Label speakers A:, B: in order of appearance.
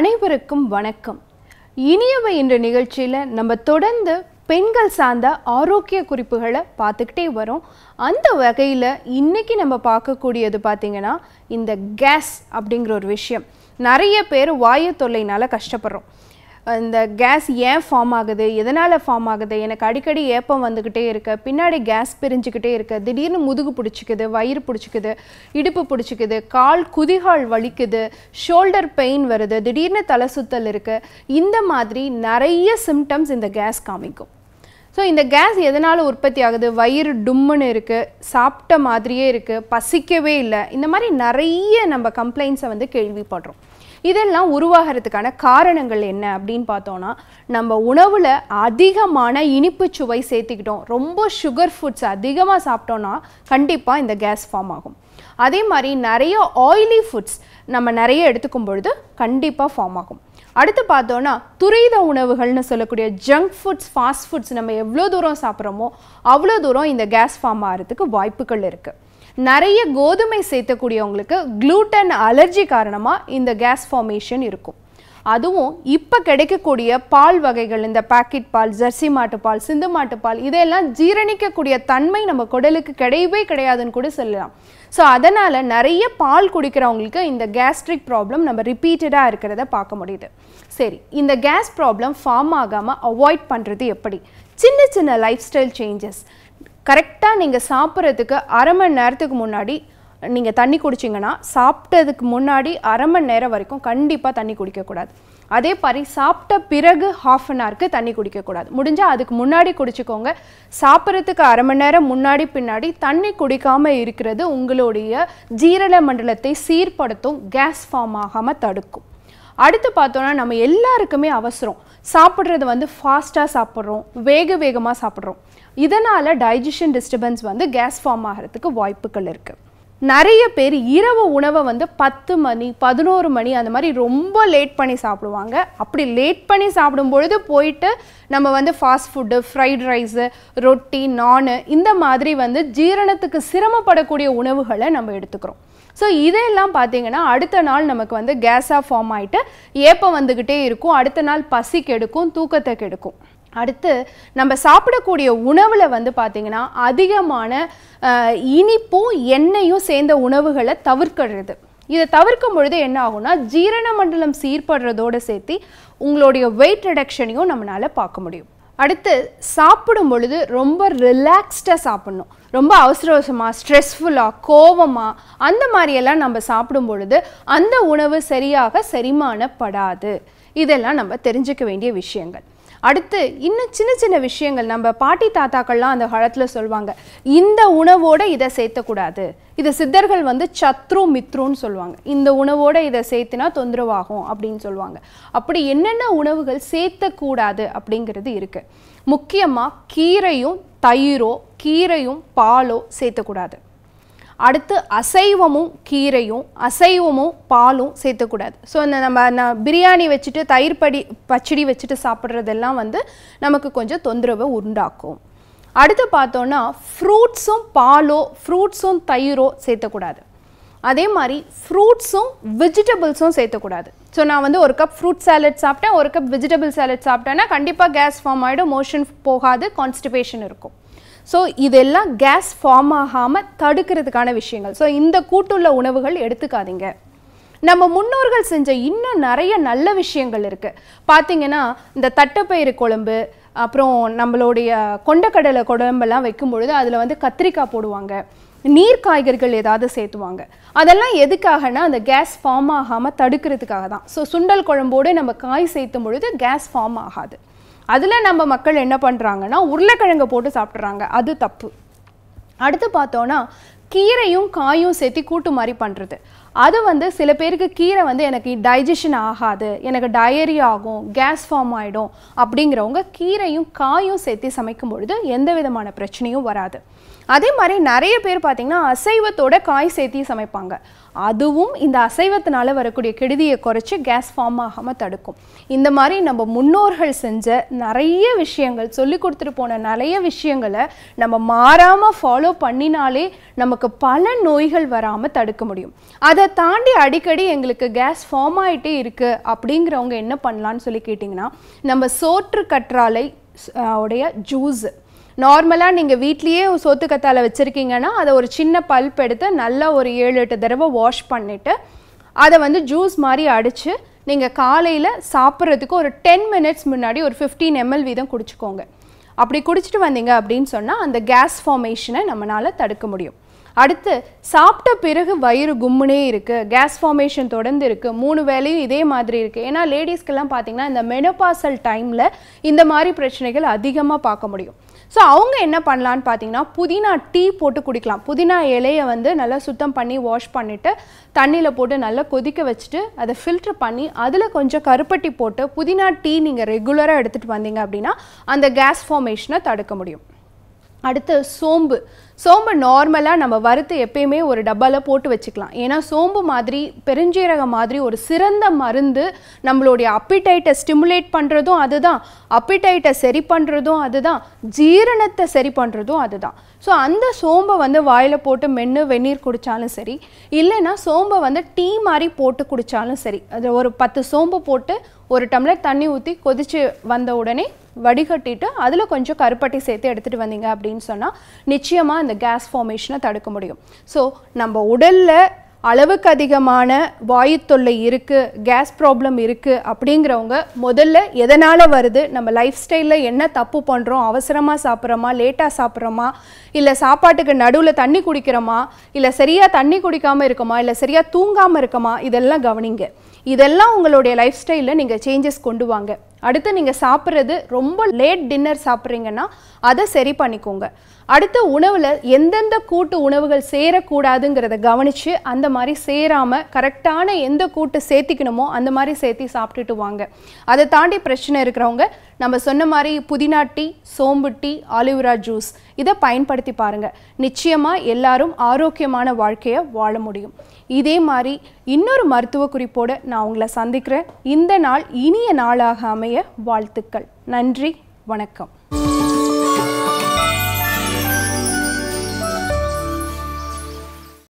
A: அனைவருக்கும் வணக்கம் இனியவை என்ற நிகழ்ச்சியில் நம்ம தொடர்ந்து பெண்கள் சார்ந்த ஆரோக்கிய குறிப்புகளை பார்த்துக்கிட்டே வரோம் அந்த வகையில் இன்றைக்கி நம்ம பார்க்கக்கூடியது பார்த்திங்கன்னா இந்த கேஸ் அப்படிங்கிற ஒரு விஷயம் நிறைய பேர் வாயு தொல்லைனால் கஷ்டப்படுறோம் இந்த கேஸ் ஏன் ஃபார்ம் ஆகுது எதனால் ஃபார்ம் ஆகுது எனக்கு அடிக்கடி ஏப்பம் வந்துக்கிட்டே இருக்கு பின்னாடி கேஸ் பிரிஞ்சுக்கிட்டே இருக்கு திடீர்னு முதுகு பிடிச்சிக்குது வயிறு பிடிச்சிக்குது இடுப்பு பிடிச்சிக்குது கால் குதிகால் வலிக்குது ஷோல்டர் பெயின் வருது திடீர்னு தலை சுத்தல் இருக்குது இந்த மாதிரி நிறைய சிம்டம்ஸ் இந்த கேஸ் காமிக்கும் ஸோ இந்த கேஸ் எதனால் உற்பத்தி ஆகுது வயிறு டும்முன்னு இருக்குது சாப்பிட்ட மாதிரியே இருக்குது பசிக்கவே இல்லை இந்த மாதிரி நிறைய நம்ம கம்ப்ளைண்ட்ஸை வந்து கேள்விப்படுறோம் இதெல்லாம் உருவாகிறதுக்கான காரணங்கள் என்ன அப்படின்னு பார்த்தோன்னா நம்ம உணவில் அதிகமான இனிப்பு சுவை சேர்த்துக்கிட்டோம் ரொம்ப சுகர் ஃபுட்ஸ் அதிகமாக சாப்பிட்டோன்னா கண்டிப்பாக இந்த கேஸ் ஃபார்ம் ஆகும் அதே மாதிரி நிறைய ஆயிலி ஃபுட்ஸ் நம்ம நிறைய எடுத்துக்கும் பொழுது கண்டிப்பாக ஃபார்ம் ஆகும் அடுத்து பார்த்தோன்னா துரித உணவுகள்னு சொல்லக்கூடிய ஜங்க் ஃபுட்ஸ் ஃபாஸ்ட் ஃபுட்ஸ் நம்ம எவ்வளோ தூரம் சாப்பிட்றோமோ அவ்வளோ தூரம் இந்த கேஸ் ஃபார்ம் ஆகிறதுக்கு வாய்ப்புகள் இருக்குது நிறைய கோதுமை சேர்த்தக்கூடியவங்களுக்கு க்ளூட்டன் அலர்ஜி காரணமாக இந்த கேஸ் ஃபார்மேஷன் இருக்கும் அதுவும் இப்போ கிடைக்கக்கூடிய பால் வகைகள் இந்த பாக்கெட் பால் ஜெர்சி மாட்டுப்பால் சிந்து மாட்டுப்பால் இதையெல்லாம் ஜீரணிக்கக்கூடிய தன்மை நம்ம குடலுக்கு கிடையவே கிடையாதுன்னு கூட சொல்லலாம் ஸோ அதனால் நிறைய பால் குடிக்கிறவங்களுக்கு இந்த கேஸ்ட்ரிக் ப்ராப்ளம் நம்ம ரிப்பீட்டடாக இருக்கிறத பார்க்க முடியுது சரி இந்த கேஸ் ப்ராப்ளம் ஃபார்ம் ஆகாமல் அவாய்ட் பண்ணுறது எப்படி சின்ன சின்ன லைஃப் ஸ்டைல் சேஞ்சஸ் கரெக்டாக நீங்கள் சாப்பிட்றதுக்கு அரை மணி நேரத்துக்கு முன்னாடி நீங்கள் தண்ணி குடிச்சிங்கன்னா சாப்பிட்டதுக்கு முன்னாடி அரை மணி நேரம் வரைக்கும் கண்டிப்பாக தண்ணி குடிக்கக்கூடாது அதே மாதிரி சாப்பிட்ட பிறகு ஹாஃப் அன் ஹவருக்கு தண்ணி குடிக்கக்கூடாது முடிஞ்சால் அதுக்கு முன்னாடி குடிச்சிக்கோங்க சாப்பிட்றதுக்கு அரை மணி நேரம் முன்னாடி பின்னாடி தண்ணி குடிக்காமல் இருக்கிறது உங்களுடைய ஜீரண மண்டலத்தை சீர்படுத்தும் கேஸ் ஃபார்ம் ஆகாமல் தடுக்கும் அடுத்து பார்த்தோன்னா நம்ம எல்லாருக்குமே அவசரம் சாப்பிட்றது வந்து ஃபாஸ்ட்டாக சாப்பிட்றோம் வேக வேகமாக சாப்பிட்றோம் இதனால் டைஜஷன் டிஸ்டர்பன்ஸ் வந்து கேஸ் ஃபார்ம் ஆகிறதுக்கு வாய்ப்புகள் இருக்குது நிறைய பேர் இரவு உணவை வந்து பத்து மணி பதினோரு மணி அந்த மாதிரி ரொம்ப லேட் பண்ணி சாப்பிடுவாங்க அப்படி லேட் பண்ணி சாப்பிடும் பொழுது போயிட்டு நம்ம வந்து ஃபாஸ்ட் ஃபுட்டு ஃப்ரைட் ரைஸு ரொட்டி நானு இந்த மாதிரி வந்து ஜீரணத்துக்கு சிரமப்படக்கூடிய உணவுகளை நம்ம எடுத்துக்கிறோம் ஸோ இதெல்லாம் பார்த்தீங்கன்னா அடுத்த நாள் நமக்கு வந்து கேஸாக ஃபார்ம் ஆகிட்டு ஏப்பம் வந்துக்கிட்டே இருக்கும் அடுத்த நாள் பசி கெடுக்கும் தூக்கத்தை கெடுக்கும் அடுத்து நம்ம சாப்பிடக்கூடிய உணவில் வந்து பார்த்திங்கன்னா அதிகமான இனிப்பும் எண்ணெயும் சேர்ந்த உணவுகளை தவிர்க்கிறது இதை தவிர்க்கும் பொழுது என்ன ஆகும்னா ஜீரண மண்டலம் சீர்படுறதோடு சேர்த்து உங்களுடைய வெயிட் ரிடக்ஷனையும் நம்மளால் பார்க்க முடியும் அடுத்து சாப்பிடும் பொழுது ரொம்ப ரிலாக்ஸ்டாக சாப்பிட்ணும் ரொம்ப அவசர அவசரமாக ஸ்ட்ரெஸ்ஃபுல்லாக கோபமாக அந்த மாதிரியெல்லாம் நம்ம சாப்பிடும் பொழுது அந்த உணவு சரியாக செரிமானப்படாது இதெல்லாம் நம்ம தெரிஞ்சுக்க வேண்டிய விஷயங்கள் அடுத்து இன்னும் சின்ன சின்ன விஷயங்கள் நம்ம பாட்டி தாத்தாக்கள்லாம் அந்த காலத்தில் சொல்லுவாங்க இந்த உணவோட இதை சேர்த்தக்கூடாது இது சித்தர்கள் வந்து சத்ரு மித்ருன்னு சொல்லுவாங்க இந்த உணவோட இதை சேர்த்துனா தொந்தரவாகும் அப்படின்னு சொல்லுவாங்க அப்படி என்னென்ன உணவுகள் சேர்த்தக்கூடாது அப்படிங்கிறது இருக்குது முக்கியமாக கீரையும் தயிரோ கீரையும் பாலோ சேர்த்தக்கூடாது அடுத்து அசைவமும் கீரையும் அசைவமும் பாலும் சேர்த்துக்கூடாது ஸோ இந்த நம்ம பிரியாணி வச்சுட்டு தயிர் படி பச்சடி வச்சுட்டு சாப்பிட்றதெல்லாம் வந்து நமக்கு கொஞ்சம் தொந்தரவை உண்டாக்கும் அடுத்து பார்த்தோன்னா ஃப்ரூட்ஸும் பாலோ ஃப்ரூட்ஸும் தயிரோ சேர்த்தக்கூடாது அதே மாதிரி ஃப்ரூட்ஸும் வெஜிடபிள்ஸும் சேர்த்தக்கூடாது ஸோ நான் வந்து ஒரு கப் ஃப்ரூட் சாலட் சாப்பிட்டேன் ஒரு கப் வெஜிடபிள் சாலட் சாப்பிட்டேன்னா கண்டிப்பாக கேஸ் ஃபார்ம் ஆகிடும் மோஷன் போகாது கான்ஸ்டிபேஷன் இருக்கும் ஸோ இதெல்லாம் கேஸ் ஃபார்ம் ஆகாமல் தடுக்கிறதுக்கான விஷயங்கள் ஸோ இந்த கூட்டுள்ள உணவுகள் எடுத்துக்காதீங்க நம்ம முன்னோர்கள் செஞ்ச இன்னும் நிறைய நல்ல விஷயங்கள் இருக்குது பார்த்தீங்கன்னா இந்த தட்டைப்பயிறு குழம்பு அப்புறம் நம்மளுடைய கொண்டக்கடலை குழம்பெல்லாம் வைக்கும் பொழுது அதில் வந்து கத்திரிக்காய் போடுவாங்க நீர் காய்கறிகள் ஏதாவது சேர்த்துவாங்க அதெல்லாம் எதுக்காகனா அந்த கேஸ் ஃபார்ம் ஆகாமல் தடுக்கிறதுக்காக தான் ஸோ சுண்டல் குழம்போடு நம்ம காய் சேர்த்தும் பொழுது கேஸ் ஃபார்ம் ஆகாது அதில் நம்ம மக்கள் என்ன பண்ணுறாங்கன்னா உருளைக்கிழங்கு போட்டு சாப்பிட்றாங்க அது தப்பு அடுத்து பார்த்தோன்னா கீரையும் காயும் சேர்த்து கூட்டு மாதிரி பண்ணுறது அது வந்து சில பேருக்கு கீரை வந்து எனக்கு டைஜஷன் ஆகாது எனக்கு டயரி ஆகும் கேஸ் ஃபார்ம் ஆகிடும் அப்படிங்கிறவங்க கீரையும் காயும் சேர்த்து சமைக்கும் பொழுது எந்த விதமான பிரச்சனையும் வராது அதே மாதிரி நிறைய பேர் பார்த்திங்கன்னா அசைவத்தோட காய் சேர்த்தி சமைப்பாங்க அதுவும் இந்த அசைவத்தினால வரக்கூடிய கெடுதியை குறைச்சி கேஸ் ஃபார்ம் ஆகாமல் தடுக்கும் இந்த மாதிரி நம்ம முன்னோர்கள் செஞ்ச நிறைய விஷயங்கள் சொல்லி கொடுத்துட்டு போன நிறைய விஷயங்களை நம்ம மாறாமல் ஃபாலோ பண்ணினாலே நமக்கு பல நோய்கள் வராமல் தடுக்க முடியும் அது அதை தாண்டி அடிக்கடி எங்களுக்கு கேஸ் ஃபார்ம் ஆகிட்டே இருக்குது அப்படிங்கிறவங்க என்ன பண்ணலான்னு சொல்லி கேட்டிங்கன்னா நம்ம சோற்று கற்றாலை உடைய ஜூஸ் நார்மலாக நீங்கள் வீட்லேயே சோத்துக்கத்தால வச்சுருக்கீங்கன்னா அதை ஒரு சின்ன பல்ப் எடுத்து நல்லா ஒரு ஏழு எட்டு தடவை வாஷ் பண்ணிவிட்டு அதை வந்து ஜூஸ் மாதிரி அடித்து நீங்கள் காலையில் சாப்பிட்றதுக்கு ஒரு டென் மினிட்ஸ் முன்னாடி ஒரு ஃபிஃப்டீன் எம்எல் வீதம் குடிச்சிக்கோங்க அப்படி குடிச்சிட்டு வந்தீங்க அப்படின்னு சொன்னால் அந்த கேஸ் ஃபார்மேஷனை நம்மளால் தடுக்க முடியும் அடுத்து சாப்பிட்ட பிறகு வயிறு கும்முனே இருக்குது கேஸ் ஃபார்மேஷன் தொடர்ந்து இருக்குது மூணு வேலையும் இதே மாதிரி இருக்குது ஏன்னா லேடிஸ்க்கெல்லாம் பார்த்தீங்கன்னா இந்த மெனோபாசல் டைமில் இந்த மாதிரி பிரச்சனைகள் அதிகமாக பார்க்க முடியும் ஸோ அவங்க என்ன பண்ணலான்னு பார்த்தீங்கன்னா புதினா டீ போட்டு குடிக்கலாம் புதினா இலையை வந்து நல்லா சுத்தம் பண்ணி வாஷ் பண்ணிவிட்டு தண்ணியில் போட்டு நல்லா கொதிக்க வச்சுட்டு அதை ஃபில்ட்ரு பண்ணி அதில் கொஞ்சம் கருப்பட்டி போட்டு புதினா டீ நீங்கள் ரெகுலராக எடுத்துகிட்டு வந்தீங்க அப்படின்னா அந்த கேஸ் ஃபார்மேஷனை தடுக்க முடியும் அடுத்து சோம்பு சோம்பு நார்மலாக நம்ம வறுத்து எப்பயுமே ஒரு டப்பாவில் போட்டு வச்சுக்கலாம் ஏன்னா சோம்பு மாதிரி பெருஞ்சீரகம் மாதிரி ஒரு சிறந்த மருந்து நம்மளுடைய அப்பிடைட்டை ஸ்டிமுலேட் பண்ணுறதும் அதுதான் அப்பிடைட்டை சரி பண்ணுறதும் அதுதான் ஜீரணத்தை சரி பண்ணுறதும் அதுதான் ஸோ அந்த சோம்பை வந்து வாயில் போட்டு மென்று வெந்நீர் குடித்தாலும் சரி இல்லைன்னா சோம்பை வந்து டீ மாதிரி போட்டு குடித்தாலும் சரி அது ஒரு பத்து சோம்பு போட்டு ஒரு டம்ளர் தண்ணி ஊற்றி கொதித்து வந்த உடனே வடிகட்டிட்டு அதில் கொஞ்சம் கருப்பட்டி சேர்த்து எடுத்துகிட்டு வந்தீங்க அப்படின்னு சொன்னால் நிச்சயமாக அந்த கேஸ் ஃபார்மேஷனை தடுக்க முடியும் ஸோ நம்ம உடலில் அளவுக்கு அதிகமான வாயு தொல்லை இருக்குது கேஸ் ப்ராப்ளம் இருக்குது அப்படிங்கிறவங்க முதல்ல எதனால் வருது நம்ம லைஃப் ஸ்டைலில் என்ன தப்பு பண்ணுறோம் அவசரமாக சாப்பிட்றோமா லேட்டாக சாப்பிட்றோமா இல்லை சாப்பாட்டுக்கு நடுவில் தண்ணி குடிக்கிறோமா இல்லை சரியாக தண்ணி குடிக்காமல் இருக்கோமா இல்லை சரியாக தூங்காமல் இருக்கோமா இதெல்லாம் கவனிங்க இதெல்லாம் உங்களுடைய லைஃப் ஸ்டைலில் நீங்கள் சேஞ்சஸ் கொண்டு வாங்க அடுத்து நீங்கள் சாப்பிட்றது ரொம்ப லேட் டின்னர் சாப்பிட்றீங்கன்னா அதை சரி பண்ணிக்கோங்க அடுத்த உணவில் எந்தெந்த கூட்டு உணவுகள் சேரக்கூடாதுங்கிறத கவனித்து அந்த மாதிரி சேராமல் கரெக்டான எந்த கூட்டு சேர்த்திக்கணுமோ அந்த மாதிரி சேர்த்தி சாப்பிட்டுட்டு வாங்க அதை தாண்டி பிரச்சனை இருக்கிறவங்க நம்ம சொன்ன மாதிரி புதினா டீ சோம்பு டீ ஆலிவ்ரா ஜூஸ் இதை பயன்படுத்தி பாருங்கள் நிச்சயமாக எல்லாரும் ஆரோக்கியமான வாழ்க்கையை வாழ முடியும் இதே மாதிரி இன்னொரு மருத்துவ குறிப்போடு நான் உங்களை சந்திக்கிறேன் இந்த நாள் இனிய நாளாக அமைய வாழ்த்துக்கள் நன்றி வணக்கம்